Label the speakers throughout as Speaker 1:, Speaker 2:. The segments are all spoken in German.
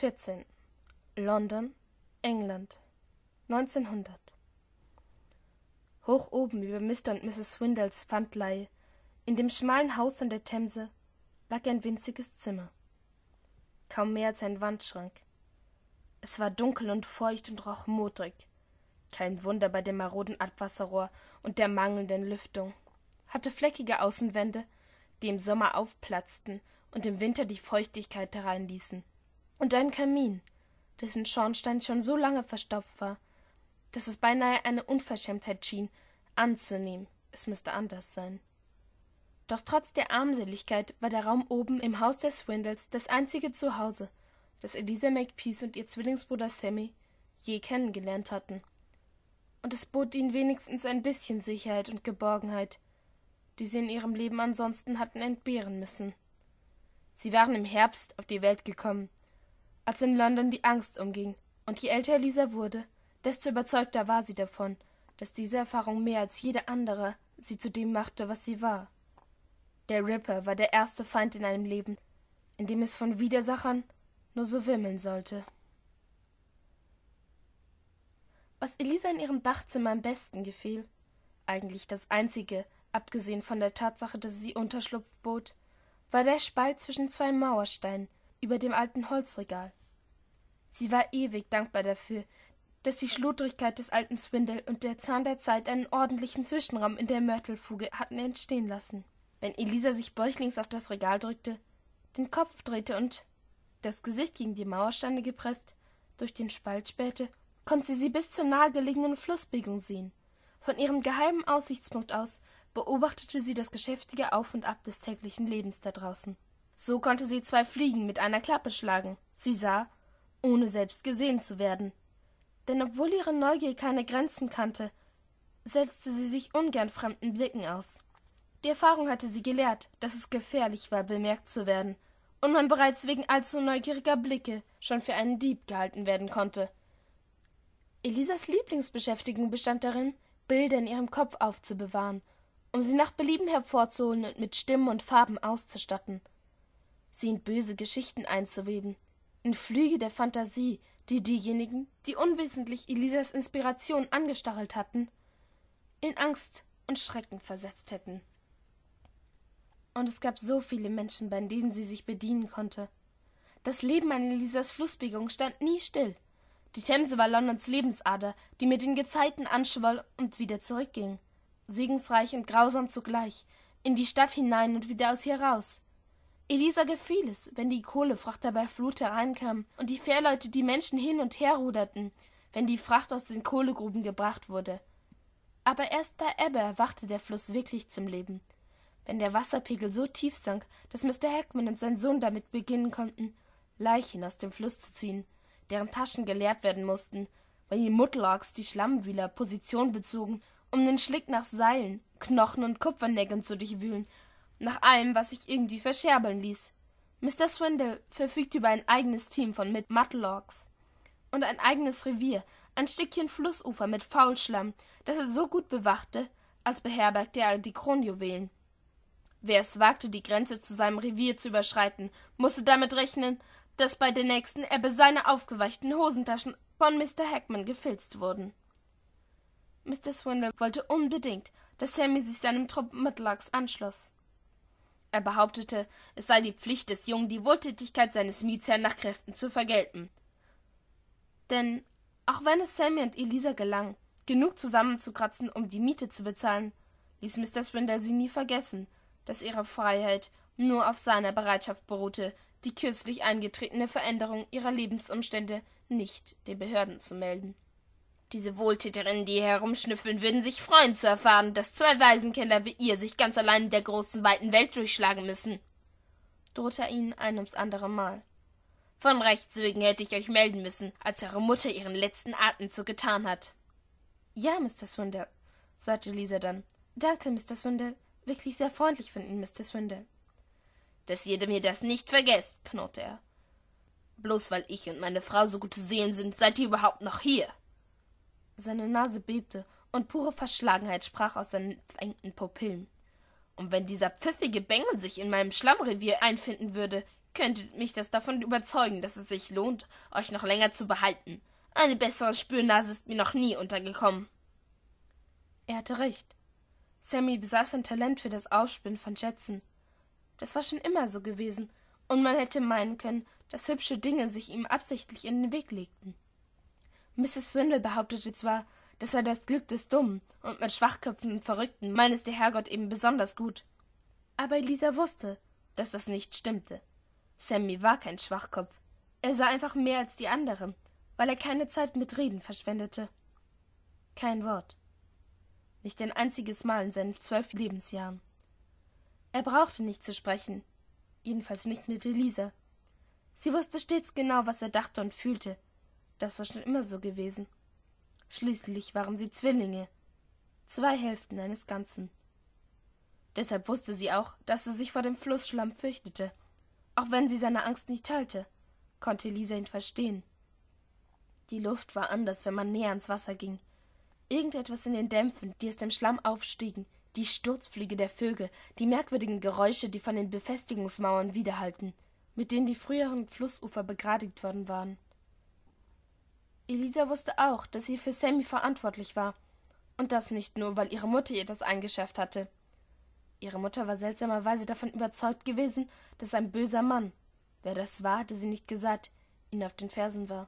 Speaker 1: 14. London, England, 1900. Hoch oben über Mr. und Mrs. Swindles Pfandleihe, in dem schmalen Haus an der Themse, lag ein winziges Zimmer. Kaum mehr als ein Wandschrank. Es war dunkel und feucht und roch modrig. Kein Wunder bei dem maroden Abwasserrohr und der mangelnden Lüftung. Hatte fleckige Außenwände, die im Sommer aufplatzten und im Winter die Feuchtigkeit hereinließen und ein Kamin, dessen Schornstein schon so lange verstopft war, dass es beinahe eine Unverschämtheit schien, anzunehmen, es müsste anders sein. Doch trotz der Armseligkeit war der Raum oben im Haus der Swindles das einzige Zuhause, das Eliza Makepeace und ihr Zwillingsbruder Sammy je kennengelernt hatten. Und es bot ihnen wenigstens ein bisschen Sicherheit und Geborgenheit, die sie in ihrem Leben ansonsten hatten entbehren müssen. Sie waren im Herbst auf die Welt gekommen als in London die Angst umging, und je älter Elisa wurde, desto überzeugter war sie davon, dass diese Erfahrung mehr als jede andere sie zu dem machte, was sie war. Der Ripper war der erste Feind in einem Leben, in dem es von Widersachern nur so wimmeln sollte. Was Elisa in ihrem Dachzimmer am besten gefiel, eigentlich das einzige, abgesehen von der Tatsache, dass sie Unterschlupf bot, war der Spalt zwischen zwei Mauersteinen über dem alten Holzregal. Sie war ewig dankbar dafür, dass die Schludrigkeit des alten Swindle und der Zahn der Zeit einen ordentlichen Zwischenraum in der Mörtelfuge hatten entstehen lassen. Wenn Elisa sich bäuchlings auf das Regal drückte, den Kopf drehte und, das Gesicht gegen die Mauersteine gepresst, durch den Spalt spähte, konnte sie sie bis zur nahegelegenen Flussbiegung sehen. Von ihrem geheimen Aussichtspunkt aus beobachtete sie das geschäftige Auf und Ab des täglichen Lebens da draußen. So konnte sie zwei Fliegen mit einer Klappe schlagen. Sie sah, ohne selbst gesehen zu werden. Denn obwohl ihre Neugier keine Grenzen kannte, setzte sie sich ungern fremden Blicken aus. Die Erfahrung hatte sie gelehrt, dass es gefährlich war, bemerkt zu werden, und man bereits wegen allzu neugieriger Blicke schon für einen Dieb gehalten werden konnte. Elisas Lieblingsbeschäftigung bestand darin, Bilder in ihrem Kopf aufzubewahren, um sie nach Belieben hervorzuholen und mit Stimmen und Farben auszustatten. Sie in böse Geschichten einzuweben, in Flüge der Phantasie, die diejenigen, die unwissentlich Elisas Inspiration angestachelt hatten, in Angst und Schrecken versetzt hätten. Und es gab so viele Menschen, bei denen sie sich bedienen konnte. Das Leben an Elisas Flussbiegung stand nie still. Die Themse war Londons Lebensader, die mit den Gezeiten anschwoll und wieder zurückging. Segensreich und grausam zugleich, in die Stadt hinein und wieder aus ihr raus. Elisa gefiel es, wenn die Kohlefrachter bei Flut hereinkam und die Fährleute die Menschen hin und her ruderten, wenn die Fracht aus den Kohlegruben gebracht wurde. Aber erst bei Ebbe erwachte der Fluss wirklich zum Leben. Wenn der Wasserpegel so tief sank, dass Mr. Heckman und sein Sohn damit beginnen konnten, Leichen aus dem Fluss zu ziehen, deren Taschen geleert werden mussten, weil die Mutlocks die Schlammwühler Position bezogen, um den Schlick nach Seilen, Knochen und Kupfernägeln zu durchwühlen nach allem, was sich irgendwie verscherbeln ließ. Mr. Swindle verfügt über ein eigenes Team von mit Mudlocks und ein eigenes Revier, ein Stückchen Flussufer mit Faulschlamm, das er so gut bewachte, als beherbergte er die Kronjuwelen. Wer es wagte, die Grenze zu seinem Revier zu überschreiten, musste damit rechnen, dass bei der nächsten Ebbe seine aufgeweichten Hosentaschen von Mr. Hackman gefilzt wurden. Mr. Swindle wollte unbedingt, dass Sammy sich seinem Trupp Mudlocks anschloss. Er behauptete, es sei die Pflicht des Jungen, die Wohltätigkeit seines Mietsherrn nach Kräften zu vergelten. Denn auch wenn es Sammy und Elisa gelang, genug zusammenzukratzen, um die Miete zu bezahlen, ließ Mr. Swindle sie nie vergessen, dass ihre Freiheit nur auf seiner Bereitschaft beruhte, die kürzlich eingetretene Veränderung ihrer Lebensumstände nicht den Behörden zu melden. Diese Wohltäterinnen, die hier herumschnüffeln, würden sich freuen zu erfahren, dass zwei Waisenkinder wie ihr sich ganz allein in der großen, weiten Welt durchschlagen müssen. drohte er ihnen ein ums andere Mal. Von Rechts wegen hätte ich euch melden müssen, als eure Mutter ihren letzten Atemzug getan hat. Ja, Mr. Swindle, sagte Lisa dann. Danke, Mr. Swindle. Wirklich sehr freundlich von Ihnen, Mr. Swindle. Dass ihr mir das nicht vergesst, knurrte er. Bloß weil ich und meine Frau so gute Seelen sind, seid ihr überhaupt noch hier. Seine Nase bebte und pure Verschlagenheit sprach aus seinen verengten Pupillen. Und wenn dieser pfiffige Bengel sich in meinem Schlammrevier einfinden würde, könntet mich das davon überzeugen, dass es sich lohnt, euch noch länger zu behalten. Eine bessere Spürnase ist mir noch nie untergekommen. Er hatte recht. Sammy besaß ein Talent für das Aufspinnen von Schätzen. Das war schon immer so gewesen, und man hätte meinen können, dass hübsche Dinge sich ihm absichtlich in den Weg legten. Mrs. Swindle behauptete zwar, das sei das Glück des Dummen, und mit Schwachköpfen und Verrückten meine es der Herrgott eben besonders gut. Aber Elisa wusste, dass das nicht stimmte. Sammy war kein Schwachkopf. Er sah einfach mehr als die anderen, weil er keine Zeit mit Reden verschwendete. Kein Wort. Nicht ein einziges Mal in seinen zwölf Lebensjahren. Er brauchte nicht zu sprechen, jedenfalls nicht mit Elisa. Sie wusste stets genau, was er dachte und fühlte, das war schon immer so gewesen. Schließlich waren sie Zwillinge, zwei Hälften eines Ganzen. Deshalb wusste sie auch, dass sie sich vor dem Flussschlamm fürchtete. Auch wenn sie seine Angst nicht teilte, konnte Lisa ihn verstehen. Die Luft war anders, wenn man näher ans Wasser ging. Irgendetwas in den Dämpfen, die aus dem Schlamm aufstiegen, die Sturzflüge der Vögel, die merkwürdigen Geräusche, die von den Befestigungsmauern widerhallten, mit denen die früheren Flussufer begradigt worden waren. Elisa wusste auch, dass sie für Sammy verantwortlich war. Und das nicht nur, weil ihre Mutter ihr das eingeschärft hatte. Ihre Mutter war seltsamerweise davon überzeugt gewesen, dass ein böser Mann, wer das war, hatte sie nicht gesagt, ihn auf den Fersen war.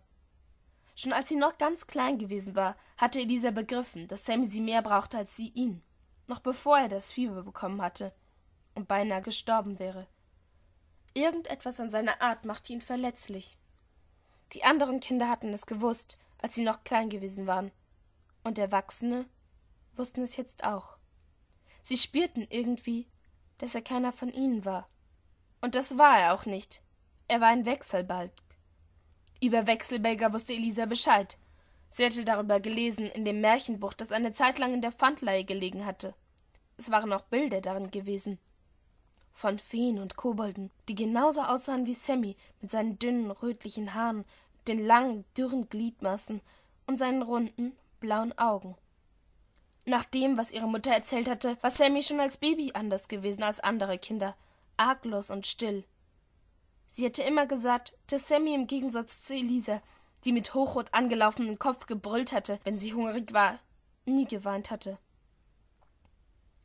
Speaker 1: Schon als sie noch ganz klein gewesen war, hatte Elisa begriffen, dass Sammy sie mehr brauchte als sie ihn, noch bevor er das Fieber bekommen hatte und beinahe gestorben wäre. Irgendetwas an seiner Art machte ihn verletzlich. Die anderen Kinder hatten es gewusst, als sie noch klein gewesen waren. Und Erwachsene wussten es jetzt auch. Sie spürten irgendwie, dass er keiner von ihnen war. Und das war er auch nicht. Er war ein Wechselbalg. Über Wechselbälger wusste Elisa Bescheid. Sie hatte darüber gelesen in dem Märchenbuch, das eine Zeit lang in der Pfandleihe gelegen hatte. Es waren auch Bilder darin gewesen von Feen und Kobolden, die genauso aussahen wie Sammy mit seinen dünnen, rötlichen Haaren, den langen, dürren Gliedmassen und seinen runden, blauen Augen. Nach dem, was ihre Mutter erzählt hatte, war Sammy schon als Baby anders gewesen als andere Kinder, arglos und still. Sie hätte immer gesagt, dass Sammy im Gegensatz zu Elisa, die mit hochrot angelaufenem Kopf gebrüllt hatte, wenn sie hungrig war, nie geweint hatte.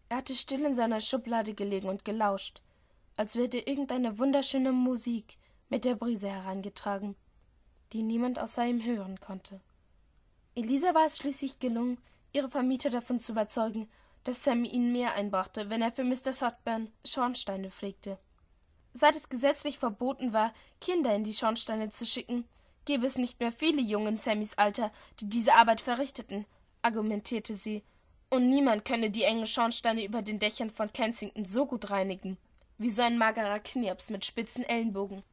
Speaker 1: Er hatte still in seiner Schublade gelegen und gelauscht, als würde irgendeine wunderschöne Musik mit der Brise herangetragen, die niemand außer ihm hören konnte. Elisa war es schließlich gelungen, ihre Vermieter davon zu überzeugen, dass Sam ihnen mehr einbrachte, wenn er für Mr. Sodburn Schornsteine pflegte. Seit es gesetzlich verboten war, Kinder in die Schornsteine zu schicken, gäbe es nicht mehr viele Jungen Sammys Alter, die diese Arbeit verrichteten, argumentierte sie und niemand könne die engen Schornsteine über den Dächern von Kensington so gut reinigen, wie so ein magerer Knirps mit spitzen Ellenbogen,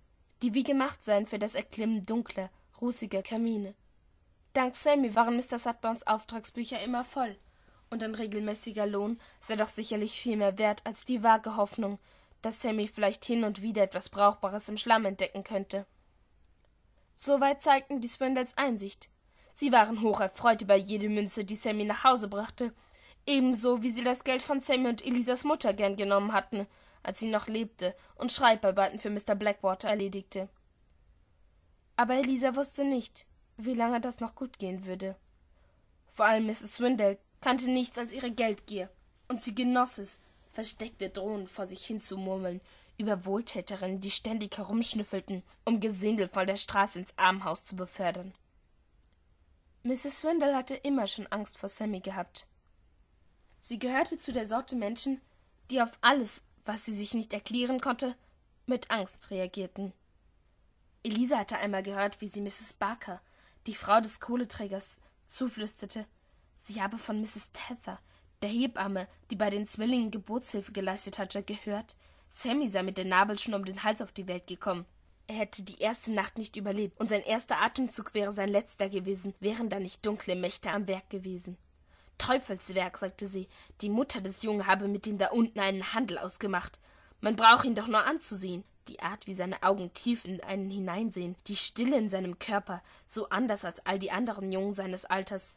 Speaker 1: die wie gemacht seien für das Erklimmen dunkler, rußiger Kamine. Dank Sammy waren Mr. Sudborns Auftragsbücher immer voll, und ein regelmäßiger Lohn sei doch sicherlich viel mehr wert als die vage Hoffnung, dass Sammy vielleicht hin und wieder etwas Brauchbares im Schlamm entdecken könnte. Soweit zeigten die Swindles Einsicht. Sie waren hocherfreut über jede Münze, die Sammy nach Hause brachte, ebenso wie sie das Geld von Sammy und Elisas Mutter gern genommen hatten, als sie noch lebte und Schreibarbeiten für Mr. Blackwater erledigte. Aber Elisa wusste nicht, wie lange das noch gut gehen würde. Vor allem Mrs. Swindle kannte nichts als ihre Geldgier, und sie genoss es, versteckte Drohnen vor sich hinzumurmeln über Wohltäterinnen, die ständig herumschnüffelten, um Gesindel von der Straße ins Armhaus zu befördern. Mrs. Swindle hatte immer schon Angst vor Sammy gehabt. Sie gehörte zu der Sorte Menschen, die auf alles, was sie sich nicht erklären konnte, mit Angst reagierten. Elisa hatte einmal gehört, wie sie Mrs. Barker, die Frau des Kohleträgers, zuflüsterte, sie habe von Mrs. Tether, der Hebamme, die bei den Zwillingen Geburtshilfe geleistet hatte, gehört, Sammy sei mit der Nabelschnur um den Hals auf die Welt gekommen. Er hätte die erste Nacht nicht überlebt, und sein erster Atemzug wäre sein letzter gewesen, wären da nicht dunkle Mächte am Werk gewesen. Teufelswerk, sagte sie. Die Mutter des Jungen habe mit ihm da unten einen Handel ausgemacht. Man braucht ihn doch nur anzusehen. Die Art, wie seine Augen tief in einen hineinsehen, die Stille in seinem Körper, so anders als all die anderen Jungen seines Alters.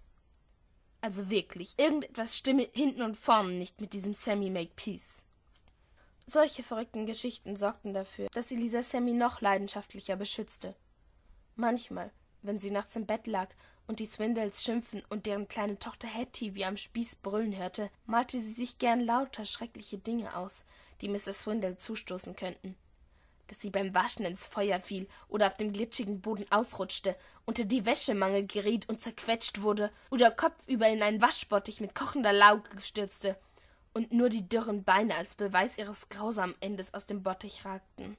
Speaker 1: Also wirklich, irgendetwas stimme hinten und vorn nicht mit diesem Sammy Make Peace. Solche verrückten Geschichten sorgten dafür, dass Elisa Sammy noch leidenschaftlicher beschützte. Manchmal, wenn sie nachts im Bett lag und die Swindells schimpfen und deren kleine Tochter Hetty wie am Spieß brüllen hörte, malte sie sich gern lauter schreckliche Dinge aus, die Mrs. Swindle zustoßen könnten. Dass sie beim Waschen ins Feuer fiel oder auf dem glitschigen Boden ausrutschte, unter die Wäschemangel geriet und zerquetscht wurde oder kopfüber in einen Waschbottich mit kochender Lauge stürzte und nur die dürren Beine als Beweis ihres grausamen Endes aus dem Bottich ragten.